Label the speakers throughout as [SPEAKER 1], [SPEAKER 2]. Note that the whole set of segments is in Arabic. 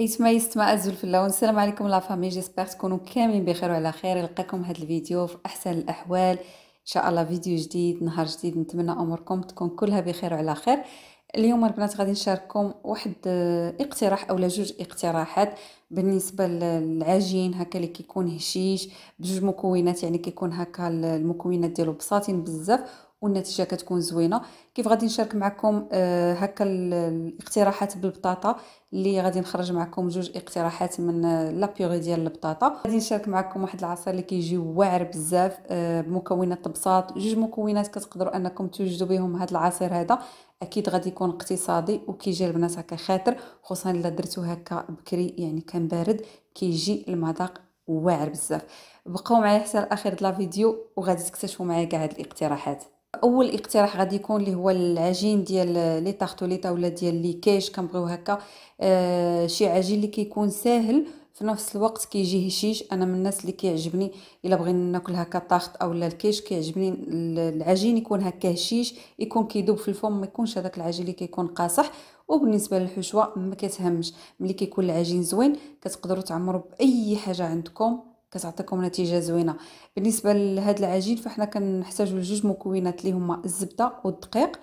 [SPEAKER 1] ايتما يستمع ازول في اللون السلام عليكم لا فامي جيسبر تكونوا كاملين بخير وعلى خير نلقاكم هذا الفيديو في احسن الاحوال ان شاء الله فيديو جديد نهار جديد نتمنى اموركم تكون كلها بخير وعلى خير اليوم البنات غادي نشارككم واحد آه، اقتراح اولا جوج اقتراحات بالنسبه للعجين هكا اللي كيكون هشيش بجوج مكونات يعني كيكون هكا المكونات ديالو بساطين بزاف والنتيجه كتكون زوينه كيف غادي نشارك معكم آه، هكا الاقتراحات بالبطاطا اللي غادي نخرج معكم جوج اقتراحات من آه، لابيغي ديال البطاطا غادي نشارك معكم واحد العصير اللي كيجي واعر بزاف بمكونات آه، البساط جوج مكونات كتقدروا انكم توجدوا بهم هذا العصير هذا اكيد غادي يكون اقتصادي وكيجي البنات هكا خاطر خصوصا الا درتوه هكا بكري يعني كان بارد كيجي المذاق واعر بزاف بقاو معايا حتى الاخير ديال الفيديو وغادي تكتشفوا معايا كاع هاد الاقتراحات اول اقتراح غادي يكون اللي هو العجين ديال لي طارتوليطه ولا ديال لي كيش كنبغيو هكا آه شي عجين اللي كيكون ساهل في نفس الوقت كيجي هشيش انا من الناس اللي كيعجبني الا بغينا ناكل هكا طاخت اولا الكيش كيعجبني العجين يكون هكا هشيش يكون كيذوب في الفم ما يكونش هذاك العجين اللي كيكون قاصح وبالنسبه للحشوه ما كتهمش ملي كيكون العجين زوين كتقدروا تعمروا باي حاجه عندكم كتعطيكم نتيجه زوينه بالنسبه لهاد العجين فاحنا كنحتاجوا لجوج مكونات اللي هما الزبده والدقيق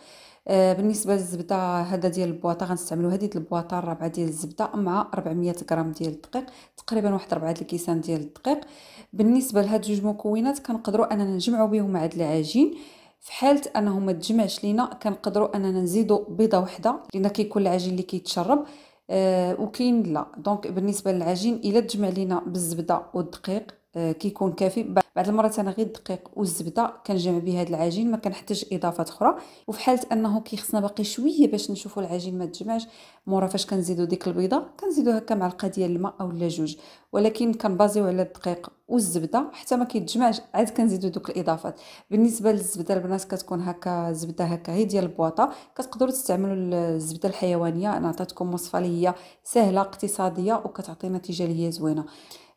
[SPEAKER 1] آه، بالنسبه للزبده هذا ديال البواطه غنستعملوا هذه البواطه الرابعه ديال الزبده مع 400 غرام ديال الدقيق تقريبا واحد ربعه الكيسان ديال الدقيق بالنسبه لهاد جوج مكونات كنقدروا اننا نجمعوا بهم هاد العجين في حاله انه ما تجمعش لينا كنقدروا اننا نزيدوا بيضه وحده لان كيكون العجين اللي كيتشرب كي آه، وكاين لا دونك بالنسبه للعجين الا تجمع لينا بالزبده والدقيق كيكون كافي بعض المرات انا غير الدقيق والزبده كنجمع به هذا العجين ما كنحتاج اضافات اخرى وفي حاله انه كيخصنا باقي شويه باش نشوفوا العجين ما تجمعش مورا فاش كنزيدوا ديك البيضه كنزيدوا هكا معلقه ديال الماء اولا جوج ولكن كنبازيو على الدقيق والزبده حتى ما كيتجمعش عاد كنزيدوا دوك الاضافات بالنسبه للزبده البنات كتكون هكا زبده هكا هي ديال البواطه كتقدروا تستعملوا الزبده الحيوانيه انا عطيتكم وصفه ليا هي سهله اقتصاديه وكتعطي نتيجه ليا هي زوينه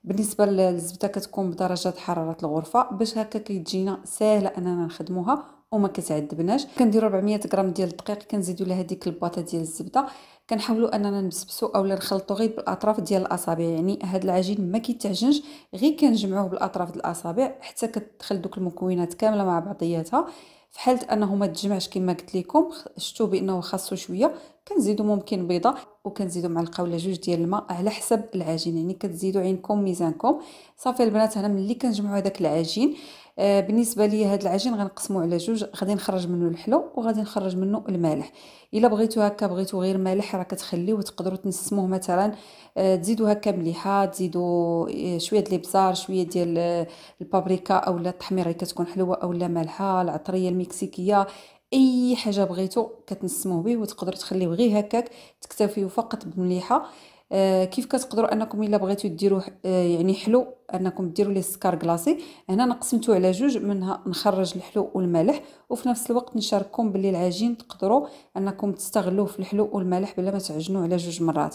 [SPEAKER 1] بالنسبه للزبده كتكون بدرجه حراره الغرفه باش هكا كتجينا ساهله اننا نخدموها وما كتعذبناش كنديروا 400 غرام ديال الدقيق كنزيدوا لها ديك الباطه ديال الزبده كنحاولوا اننا نبسبسوا اولا نخلطوا غير بالاطراف ديال الاصابع يعني هذا العجين ما كيتعجنش غير كنجمعوه بالاطراف ديال الاصابع حتى كتدخل دوك المكونات كامله مع بعضياتها في حاله انه ما تجمعش كما قلت لكم شتو بانه خاصو شويه كنزيدو ممكن بيضه وكنزيدو معلقه ولا جوج ديال الماء على حسب العجين يعني كتزيدوا عينكم ميزانكم صافي البنات هنا ملي كنجمعوا هذاك العجين آه، بالنسبه لي هذا العجين غنقسمو على جوج غادي نخرج منه الحلو وغادي نخرج منه المالح الا بغيتو هكا بغيتو غير مالح راه كتخليه وتقدروا تنسموه مثلا تزيدوا آه، تزيدو هكا مليحه تزيدوا آه، شويه ديال الابزار شويه ديال البابريكا اولا التحميره اللي كتكون حلوه اولا مالحه العطريه المكسيكيه اي حاجه بغيتو كتنسموه به وتقدروا تخليوه غير هكاك تكتفيوا فقط بمليحه آه، كيف كتقدروا انكم الا بغيتوا ديروا آه، يعني حلو انكم ديروا ليه السكر كلاصي هنا انا على جوج منها نخرج الحلو والملح وفي نفس الوقت نشارككم باللي العجين تقدروا انكم تستغلوه في الحلو والملح بلا ما تعجنوه على جوج مرات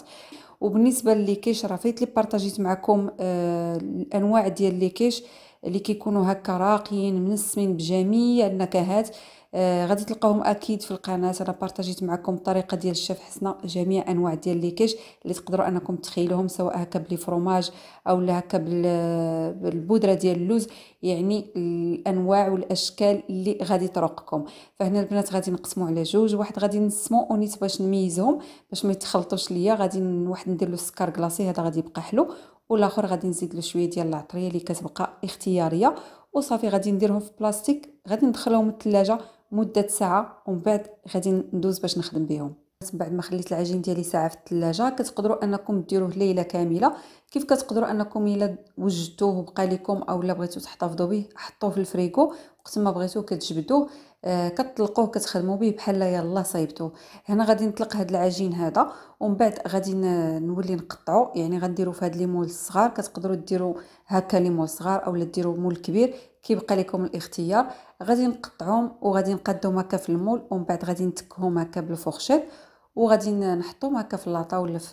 [SPEAKER 1] وبالنسبه للكيش راه فايت لي بارطاجيت معكم آه، الانواع ديال لي كيش اللي كيكونوا هكا راقيين منسمين بجميع النكهات آه غادي تلقاوهم اكيد في القناه انا بارطاجيت معكم الطريقه ديال الشيف حسنه جميع انواع ديال لي كيش اللي تقدروا انكم تخيلوهم سواء هكا بلي فروماج او لا هكا بالبودره ديال اللوز يعني الانواع والاشكال اللي غادي تروقكم فهنا البنات غادي نقسمو على جوج واحد غادي نسمو اونيت باش نميزهم باش ما يتخلطوش ليا غادي واحد ندير له السكر كلاصي هذا غادي يبقى حلو والاخر غادي نزيد له شويه ديال العطريه اللي كتبقى اختياريه وصافي غادي نديرهم في بلاستيك غادي ندخلهم الثلاجه مده ساعه ومن بعد غادي ندوز باش نخدم بهم من بعد ما خليت العجين ديالي ساعه في الثلاجه كتقدروا انكم ديروه ليله كامله كيف كتقدروا انكم الا وجدتوه وبقى لكم اولا بغيتو تحتفظوا به حطوه في الفريكو وقت ما بغيتو كتجبدوه آه، كتطلقوه كتخدموا به بحال يلا صايبتو هنا غادي نطلق هاد العجين هذا ومن بعد غادي نولي نقطعو يعني غنديرو في هاد لي مول الصغار كتقدروا ديروا هكا لي مول صغار اولا ديروا مول كبير كيبقى لكم الاختيار غادي نقطعهم وغادي نقدهم هكا في المول ومن بعد غادي نتكهم هكا بالفورشيت وغادي نحطهم هكا في لاطا ولا في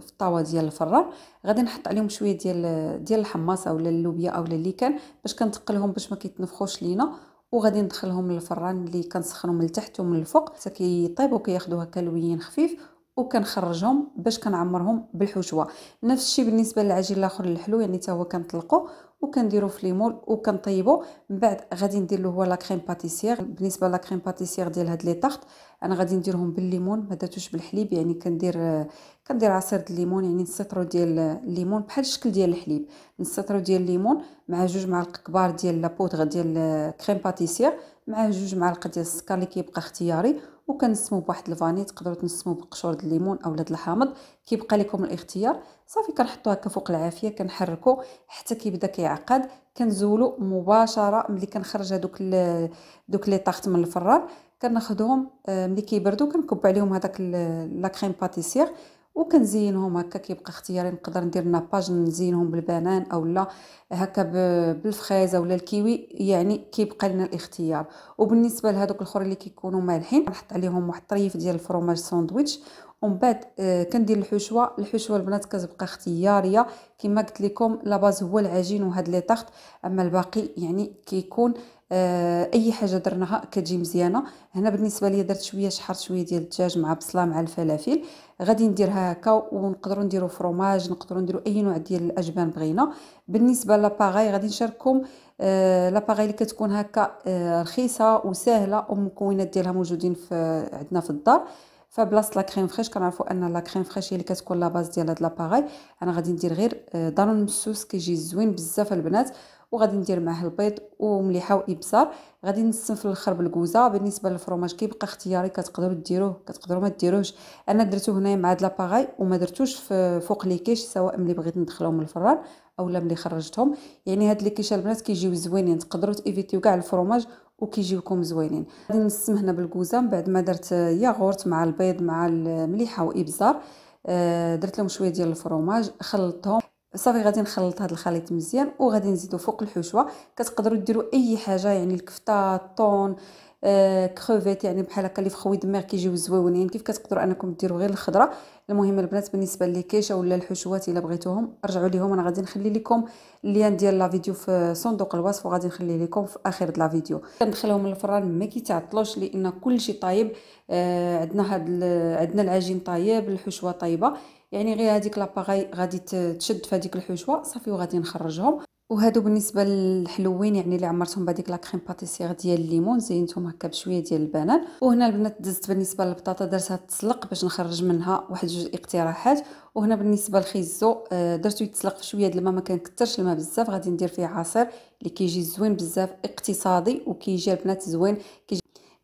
[SPEAKER 1] في الطاوه ديال الفران غادي نحط عليهم شويه ديال ديال الحماصه ولا اللوبيا اولا اللي كان باش كنتقلهم باش ما كيتنفخوش لينا وغادي ندخلهم للفران اللي كنسخنهم من التحت ومن الفوق حتى كيطيبوا كياخذوا هكا لويين خفيف وكنخرجهم باش كنعمرهم بالحشوه نفس الشيء بالنسبه للعجين الاخر الحلو يعني حتى هو كنطلقو وكنديرو في ليمول وكنطيبو من بعد غادي ندير له هو لا كريم باتيسير بالنسبه لا كريم باتيسير ديال هاد لي طارت انا غادي نديرهم بالليمون ما درتوش بالحليب يعني كندير كندير عصير ديال الليمون يعني نسطرو ديال الليمون بحال الشكل ديال الحليب نسطرو ديال الليمون مع جوج معالق كبار ديال لابودغ ديال كريم باتيسير مع جوج معالق ديال السكر اللي كيبقى اختياري وكنسمو بواحد الفاني تقدروا تنسمو بقشور د الليمون اولا د الحامض كيبقى لكم الاختيار صافي كنحطو هكا فوق العافيه كنحركو حتى كيبدا كيعقد كنزولو مباشره ملي كنخرج هذوك دوك لي طاخت من الفران كناخذهم آه، ملي كيبردو كنكب عليهم هذاك لا كريم باتيسير وكنزينهم هكا كيبقى اختياري نقدر ندير ناباج نزينهم بالبنان اولا هكا بالفخيزه ولا الكيوي يعني كيبقى لنا الاختيار وبالنسبه لهذوك الاخرين اللي كيكونوا مالحين نحط عليهم واحد الطريف ديال الفرماج ساندويتش ومن بعد آه كندير الحشوه الحشوه البنات كتبقى اختياريه كما قلت لكم لاباز هو العجين وهاد لي طاخت اما الباقي يعني كيكون آه، اي حاجه درناها كتجي مزيانه هنا بالنسبه لي درت شويه شحرت شويه ديال الدجاج مع بصله مع الفلافل غادي نديرها هكا ونقدروا نديروا فروماج نقدروا نديروا اي نوع ديال الاجبان بغينا بالنسبه لاباغاي غادي نشارككم آه لاباغاي اللي كتكون هكا آه، رخيصه وسهله والمكونات ديالها موجودين في عندنا في الدار فبلاصه لا كريم فريش كنعرفوا ان لا كريم فريش هي اللي كتكون لا باز ديال هاد لاباغاي انا غادي ندير غير آه، دانون مسوس كيجي زوين بزاف البنات وغادي ندير معاه البيض ومليحه وابزار غادي نسم الاخر بالكوزه بالنسبه للفرماج كيبقى اختياري كتقدروا ديروه كتقدروا ما ديروهش انا درتو هنايا مع هاد لاباغاي وما درتوش فوق لي كيش سواء ملي بغيت ندخلهم الفران اولا ملي خرجتهم يعني هاد لي كيش البنات كيجيو زوينين تقدروا تيفيتيو كاع الفرماج وكيجيوكم زوينين غادي نسم هنا بالكوزه من بعد ما درت ياغورت مع البيض مع المليحه وابزار آه، درت لهم شويه ديال الفرماج خلطتهم صافي غادي نخلط هذا الخليط مزيان وغادي نزيدو فوق الحشوه كتقدروا ديروا اي حاجه يعني الكفته الطون كروفيت آه، يعني بحال هكا اللي في خوي دماغ كيجيو زواونين كيف كتقدروا انكم ديروا غير الخضره المهم البنات بالنسبه للكيشه ولا الحشوات الا بغيتوهم رجعوا ليهم انا غادي نخلي لكم اللين ديال لا فيديو في صندوق الوصف وغادي نخلي لكم في اخر لا فيديو كندخلهم الفران ما كيتعطلوش لان كلشي طايب آه عندنا هاد عندنا العجين طايب الحشوه طايبه يعني غير هذيك لاباغاي غادي تشد في هذيك الحشوه صافي وغادي نخرجهم وهادو بالنسبه للحلوين يعني اللي عمرتهم بهذيك لا كريم باتيسير ديال الليمون زينتهم هكا بشويه ديال البنان وهنا البنات دزت بالنسبه للبطاطا درتها تسلق باش نخرج منها واحد جوج اقتراحات وهنا بالنسبه للخيزو آه، درتو يتسلق في شويه د الماء ما كنكثرش الماء بزاف غادي ندير فيه عصير اللي كيجي زوين بزاف اقتصادي وكيجي البنات زوين كيجي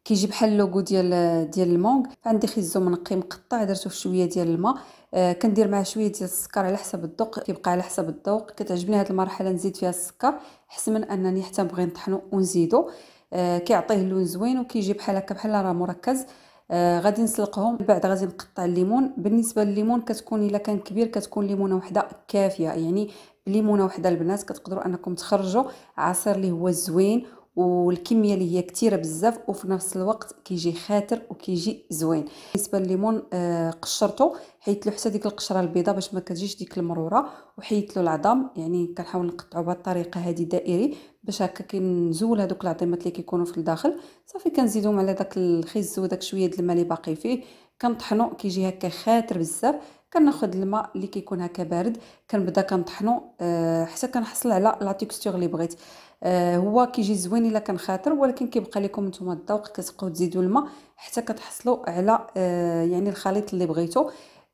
[SPEAKER 1] كيجي بحال لوغو ديال ديال المونغ عندي خيزو منقي مقطع درتو في شويه ديال الماء آه، كندير معاه شويه ديال السكر على حسب الذوق كيبقى على حسب الذوق كتعجبني هذه المرحله نزيد فيها السكر حسن من انني حتى نبغي نطحنو ونزيدو آه، كيعطيه لون زوين وكيجي بحال هكا بحال راه مركز آه، غادي نسلقهم من بعد غادي نقطع الليمون بالنسبه لليمون كتكون الا كان كبير كتكون ليمونه وحده كافيه يعني ليمونه وحده البنات كتقدروا انكم تخرجوا عصير اللي هو زوين والكميه اللي هي كثيره بزاف وفي نفس الوقت كيجي خاطر وكيجي زوين بالنسبه لليمون آه قشرته حيت له حتى ديك القشره البيضاء باش ما كتجيش ديك المروره وحيت له العظام يعني كنحاول نقطعو بهذه الطريقه هذه دائري باش هكا كنزول هذوك العظيمات اللي كيكونوا في الداخل صافي كنزيدهم على داك الخز وداك شويه د الماء اللي باقي فيه كنطحنو كيجي هكا خاطر بزاف كناخذ الماء اللي كيكون هكا بارد كنبدا كنطحنو آه حتى كنحصل على لا تيكستور اللي بغيت آه، هو كيجي زوين الا كان خاطر ولكن كيبقى لكم نتوما الذوق كتبقاو تزيدوا الماء حتى كتحصلوا على آه، يعني الخليط اللي بغيتو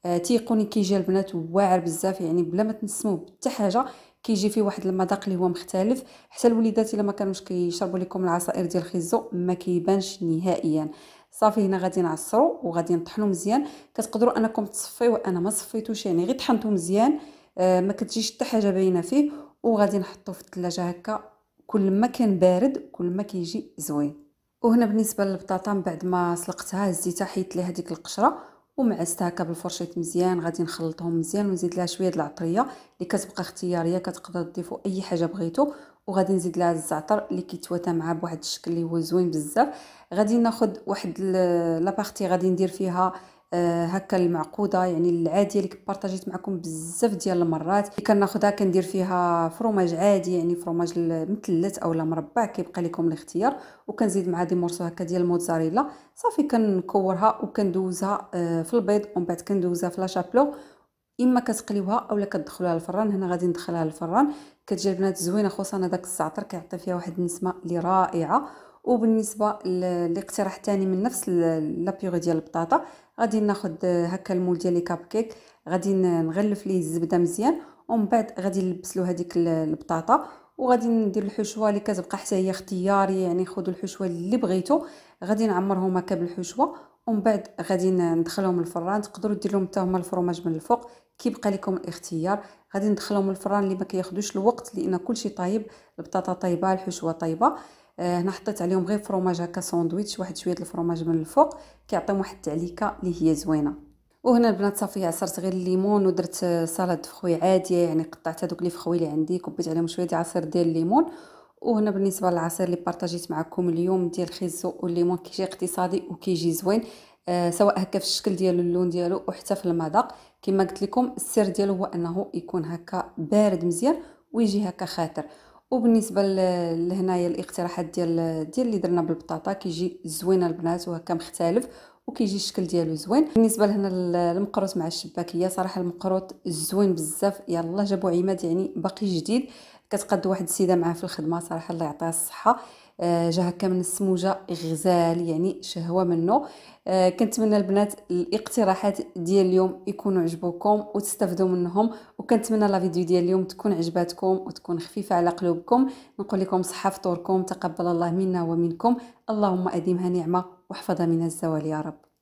[SPEAKER 1] آه، تيقوني كيجي البنات واعر بزاف يعني بلا ما تنسمو حتى حاجه كيجي فيه واحد المذاق اللي هو مختلف حتى الوليدات الا ما كانوش كيشربوا لكم العصائر ديال الخيزو ما كيبانش نهائيا صافي هنا غادي نعصرو وغادي نطحنو مزيان كتقدروا انكم تصفيوه انا ما صفيتوش يعني غير طحنتو مزيان آه ما كتجيش حتى حاجه باينه فيه وغادي نحطو في الثلاجه هكا كل ما كان بارد كل ما كيجي زوين وهنا بالنسبه للبطاطا من بعد ما سلقتها هزيتها حيت ليها ديك القشره ومعستها هكا بالفرشيط مزيان غادي نخلطهم مزيان ونزيد لها شويه العطريه اللي كتبقى اختياريه كتقدر تضيفوا اي حاجه بغيتو وغادي نزيد لها الزعتر اللي كيتواتى معاه بواحد الشكل اللي هو زوين بزاف غادي ناخد واحد لابارتي غادي ندير فيها آه، هكا المعقوده يعني العاديه اللي بارطاجيت معكم بزاف ديال المرات اللي كناخذها كندير فيها فروماج عادي يعني فروماج مثلث اولا مربع كيبقى لكم الاختيار وكنزيد معها دي مورسو هكا ديال الموتزاريلا صافي كنكورها وكندوزها آه، في البيض ومن بعد كندوزها في لاشابلو اما كتقليوها اولا كتدخلوها للفران هنا غادي ندخلها للفران كتجي البنات زوينه خصوصا هذاك الزعتر كيعطي فيها واحد النسمه اللي رائعه وبالنسبه للاقتراح الثاني من نفس لابيغي ديال البطاطا غادي ناخد هكا المول ديال لي كاب كيك غادي نغلف ليه الزبده مزيان ومن بعد غادي نلبس له هذيك البطاطا وغادي ندير الحشوه اللي كتبقى حتى هي اختياري يعني خذوا الحشوه اللي بغيتو غادي نعمرهم هكا بالحشوه ومن بعد غادي ندخلهم الفران تقدروا دير لهم حتى هما الفرماج من الفوق كيبقى لكم الاختيار غادي ندخلهم الفران اللي ما كياخذوش الوقت لان كلشي طايب البطاطا طايبه الحشوه طايبه هنا آه، حطيت عليهم غير فروماج هكا ساندويتش واحد شويه الفروماج من الفوق كيعطيهم واحد التعليكه اللي هي زوينه وهنا البنات صافي عصرت غير الليمون ودرت سلطه فخوي عاديه يعني قطعت هذوك لي فخوي اللي عندي كبيت عليهم شويه ديال عصير ديال الليمون وهنا بالنسبه للعصير اللي بارطاجيت معكم اليوم ديال الخيزو والليمون كيجي اقتصادي وكيجي زوين آه سواء هكا في الشكل ديالو اللون ديالو وحتى في المذاق كما قلت لكم السر ديالو هو انه يكون هكا بارد مزيان ويجي هكا خاطر وبالنسبه لهنايا الاقتراحات ديال ديال اللي درنا بالبطاطا كيجي زوين البنات وهكا مختلف وكيجي الشكل ديالو زوين بالنسبه لهنا المقروط مع الشباكيه صراحه المقروط زوين بزاف يلا جابو عماد يعني باقي جديد كتقاد واحد السيده معاه في الخدمه صراحه الله يعطيها الصحه آه، جا هكا من السموجه غزال يعني شهوه منه آه، كنتمنى البنات الاقتراحات ديال اليوم يكونوا عجبوكم وتستفدوا منهم وكنتمنى لا فيديو ديال اليوم تكون عجباتكم وتكون خفيفه على قلوبكم نقول لكم صحه فطوركم تقبل الله منا ومنكم اللهم اديمها نعمه واحفظها من الزوال يا رب